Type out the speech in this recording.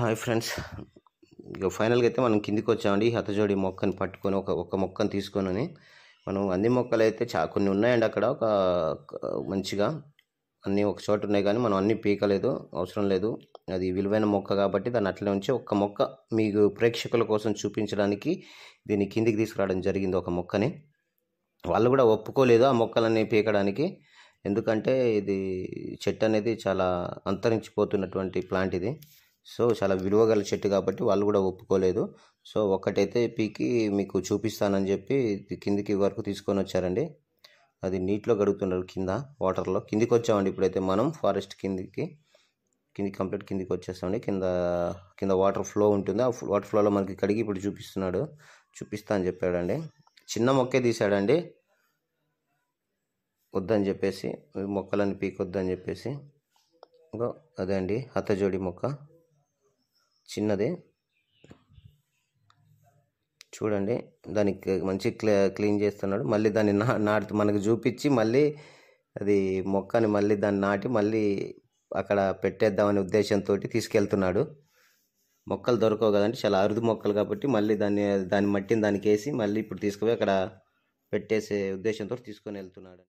hi friends ఇక ఫైనల్గా అయితే మనం కిందికి వచ్చామండి ఈ హతజోడి మొక్కని పట్టుకొని ఒక ఒక మొక్కను తీసుకొని మనం అన్ని మొక్కలు అయితే చా కొన్ని ఉన్నాయండి అక్కడ ఒక మంచిగా అన్నీ ఒక చోట ఉన్నాయి కానీ మనం అన్నీ పీకలేదు అవసరం లేదు అది విలువైన మొక్క కాబట్టి దాన్ని అట్లనే ఉంచి ఒక్క మొక్క మీకు ప్రేక్షకుల కోసం చూపించడానికి దీన్ని కిందికి తీసుకురావడం జరిగింది ఒక మొక్కని వాళ్ళు కూడా ఒప్పుకోలేదు ఆ మొక్కలన్నీ పీకడానికి ఎందుకంటే ఇది చెట్టు అనేది చాలా అంతరించిపోతున్నటువంటి ప్లాంట్ ఇది సో చాలా విలువ గల చెట్టు కాబట్టి వాళ్ళు కూడా ఒప్పుకోలేదు సో ఒక్కటైతే పీకి మీకు చూపిస్తానని చెప్పి కిందికి వరకు తీసుకొని వచ్చారండి అది నీటిలో గడుగుతున్నారు కింద వాటర్లో కిందికి వచ్చామండి ఇప్పుడైతే మనం ఫారెస్ట్ కిందికి కింది కంప్లీట్ కిందికి వచ్చేస్తామండి కింద కింద వాటర్ ఫ్లో ఉంటుంది ఆ వాటర్ ఫ్లోలో మనకి కడిగి ఇప్పుడు చూపిస్తున్నాడు చూపిస్తా అని చెప్పాడండి చిన్న మొక్కే తీశాడండి వద్దని చెప్పేసి మొక్కలను పీకొద్దని చెప్పేసి అదే అండి హతజోడి మొక్క చిన్నదే చూడండి దానికి మంచి క్లీన్ చేస్తున్నాడు మళ్ళీ దాన్ని నా నాటి మనకు చూపించి మళ్ళీ అది మొక్కని మళ్ళీ దాన్ని నాటి మళ్ళీ అక్కడ పెట్టేద్దామనే ఉద్దేశంతో తీసుకెళ్తున్నాడు మొక్కలు దొరకవు కదండి చాలా అరుదు మొక్కలు కాబట్టి మళ్ళీ దాన్ని దాని మట్టిని దానికి వేసి మళ్ళీ ఇప్పుడు తీసుకుపోయి అక్కడ పెట్టేసే ఉద్దేశంతో తీసుకొని వెళ్తున్నాడు